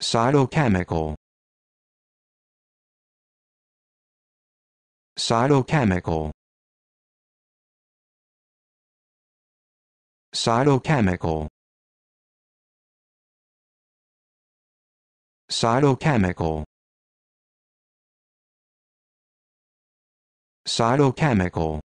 cytochemical cytochemical cytochemical cytochemical cytochemical